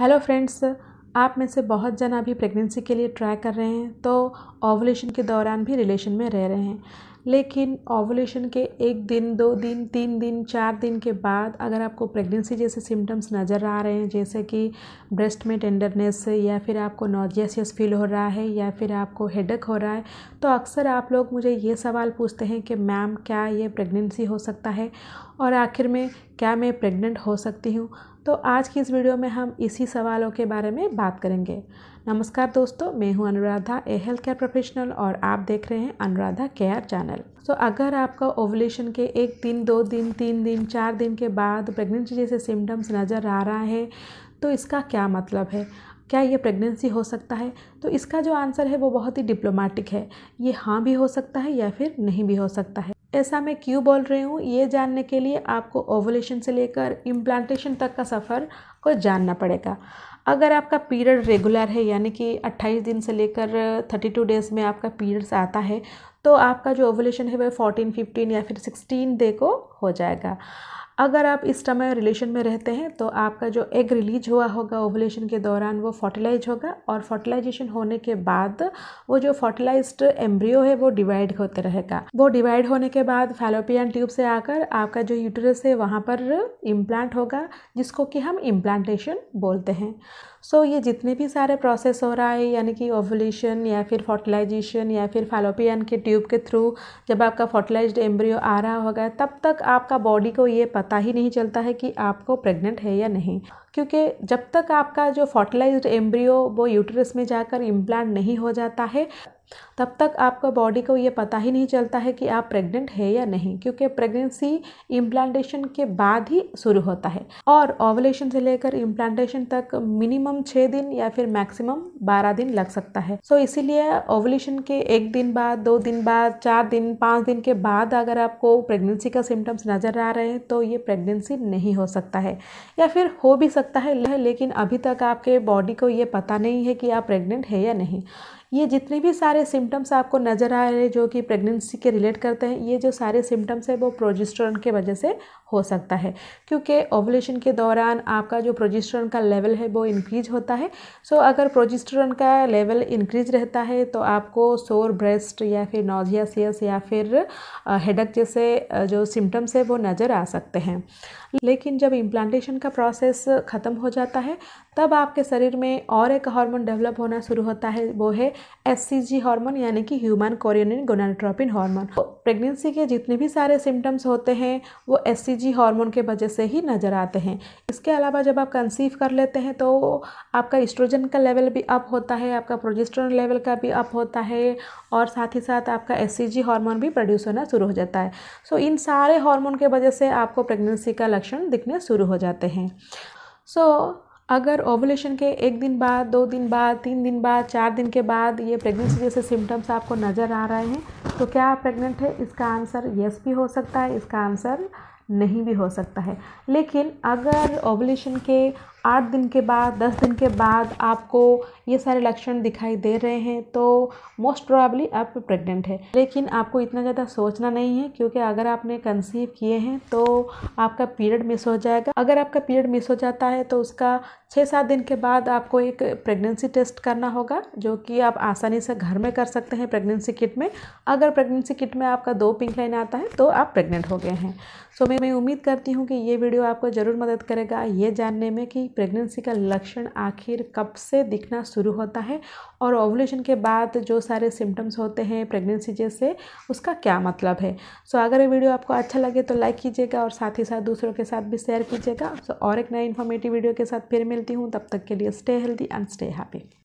hello friends आप में से बहुत जन अभी प्रेगनेंसी के लिए ट्राई कर रहे हैं तो ओवुलेशन के दौरान भी रिलेशन में रह रहे हैं लेकिन ओवुलेशन के एक दिन दो दिन तीन दिन चार दिन के बाद अगर आपको प्रेगनेंसी जैसे सिम्टम्स नज़र आ रहे हैं जैसे कि ब्रेस्ट में टेंडरनेस या फिर आपको नॉजियसियस फील हो रहा है या फिर आपको हेडक हो रहा है तो अक्सर आप लोग मुझे ये सवाल पूछते हैं कि मैम क्या ये प्रेगनेंसी हो सकता है और आखिर में क्या मैं प्रेग्नेंट हो सकती हूँ तो आज की इस वीडियो में हम इसी सवालों के बारे में बात करेंगे नमस्कार दोस्तों मैं हूं Anuradha a health care professional और आप देख रहे हैं Anuradha care channel so so, अगर आपका ओवुलेशन के एक दिन दो दिन तीन दिन चार दिन के बाद प्रेगनेंसी जैसे सिम्टम्स नज़र आ रहा है तो इसका क्या मतलब है क्या ये प्रेगनेंसी हो सकता है तो इसका जो आंसर है वो बहुत ही डिप्लोमेटिक है ये हाँ भी हो सकता है या फिर नहीं भी हो सकता है ऐसा मैं क्यों बोल रही हूँ ये जानने के लिए आपको ओवलेशन से लेकर इम्प्लांटेशन तक का सफ़र को जानना पड़ेगा अगर आपका पीरियड रेगुलर है यानी कि 28 दिन से लेकर 32 डेज़ में आपका पीरियड्स आता है तो आपका जो ओवलेशन है वह 14, 15 या फिर 16 डे को हो जाएगा अगर आप इस समय रिलेशन में रहते हैं तो आपका जो एग रिलीज हुआ होगा ओवलेशन के दौरान वो फर्टिलाइज होगा और फर्टिलाइजेशन होने के बाद वो जो फर्टिलाइज्ड एम्ब्रियो है वो डिवाइड होते रहेगा वो डिवाइड होने के बाद फैलोपियन ट्यूब से आकर आपका जो यूटरस है वहाँ पर इम्प्लांट होगा जिसको कि हम इम्प्लांटेशन बोलते हैं सो so, ये जितने भी सारे प्रोसेस हो रहा है यानी कि ओवलेशन या फिर फर्टिलाइजेशन या फिर फैलोपियन के ट्यूब के थ्रू जब आपका फर्टिलाइज्ड एम्ब्रियो आ रहा होगा तब तक आपका बॉडी को ये पता पता ही नहीं चलता है कि आपको प्रेग्नेंट है या नहीं क्योंकि जब तक आपका जो फर्टिलाइज्ड एम्ब्रियो वो यूटरस में जाकर इम्प्लांट नहीं हो जाता है तब तक आपका बॉडी को ये पता ही नहीं चलता है कि आप प्रेग्नेंट है या नहीं क्योंकि प्रेगनेंसी इम्प्लांटेशन के बाद ही शुरू होता है और ओवलेशन से लेकर इम्प्लांटेशन तक मिनिमम छः दिन या फिर मैक्सिमम बारह दिन लग सकता है सो so, इसीलिए ओवलेशन के एक दिन बाद दो दिन बाद चार दिन पाँच दिन के बाद अगर आपको प्रेगनेंसी का सिम्टम्स नज़र आ रहे हैं तो ये प्रेगनेंसी नहीं हो सकता है या फिर हो भी सकता है लेकिन अभी तक आपके बॉडी को ये पता नहीं है कि आप प्रेग्नेंट है या नहीं ये जितने भी सारे सिम्टम्स आपको नज़र आ रहे जो कि प्रेगनेंसी के रिलेट करते हैं ये जो सारे सिम्टम्स हैं वो प्रोजिस्ट्रॉन के वजह से हो सकता है क्योंकि ओवलेशन के दौरान आपका जो प्रोजिस्ट्रॉन का लेवल है वो इंक्रीज होता है सो so, अगर प्रोजिस्ट्रॉन का लेवल इंक्रीज रहता है तो आपको सोर ब्रेस्ट या फिर नोजियासियस या फिर हेडक जैसे जो सिम्टम्स है वो नज़र आ सकते हैं लेकिन जब इम्प्लांटेशन का प्रोसेस ख़त्म हो जाता है तब आपके शरीर में और एक हार्मोन डेवलप होना शुरू होता है वो है एस हार्मोन यानी कि ह्यूमन कोरियोनिन गोनाट्रोपिन हार्मोन तो प्रेगनेंसी के जितने भी सारे सिम्टम्स होते हैं वो एस हार्मोन के वजह से ही नज़र आते हैं इसके अलावा जब आप कंसीव कर लेते हैं तो आपका इस्ट्रोजन का लेवल भी अप होता है आपका प्रोजेस्ट्रोन लेवल का भी अप होता है और साथ ही साथ आपका एस सी भी प्रोड्यूस होना शुरू हो जाता है सो तो so, इन सारे हार्मोन के वजह से आपको प्रेगनेंसी का लक्षण दिखने शुरू हो जाते हैं सो तो so, अगर ओवुलेशन के एक दिन बाद दो दिन बाद तीन दिन बाद चार दिन के बाद ये प्रेगनेंसी जैसे सिम्टम्स आपको नज़र आ रहे हैं तो क्या आप प्रेग्नेंट है इसका आंसर येस भी हो सकता है इसका आंसर नहीं भी हो सकता है लेकिन अगर ओवुलेशन के आठ दिन के बाद दस दिन के बाद आपको ये सारे लक्षण दिखाई दे रहे हैं तो मोस्ट प्रोबेबली आप प्रेग्नेंट है लेकिन आपको इतना ज़्यादा सोचना नहीं है क्योंकि अगर आपने कंसीव किए हैं तो आपका पीरियड मिस हो जाएगा अगर आपका पीरियड मिस हो जाता है तो उसका छः सात दिन के बाद आपको एक प्रेगनेंसी टेस्ट करना होगा जो कि आप आसानी से घर में कर सकते हैं प्रेगनेंसी किट में अगर प्रेगनेंसी किट में आपका दो पिंक लाइन आता है तो आप प्रेग्नेंट हो गए हैं सो so, मैं मैं उम्मीद करती हूँ कि ये वीडियो आपको ज़रूर मदद करेगा ये जानने में कि प्रेगनेंसी का लक्षण आखिर कब से दिखना शुरू होता है और ओवुलेशन के बाद जो सारे सिम्टम्स होते हैं प्रेगनेंसी जैसे उसका क्या मतलब है सो so, अगर ये वीडियो आपको अच्छा लगे तो लाइक कीजिएगा और साथ ही साथ दूसरों के साथ भी शेयर कीजिएगा सो so, और एक नए इन्फॉर्मेटिव वीडियो के साथ फिर मिलती हूँ तब तक के लिए stay healthy and stay happy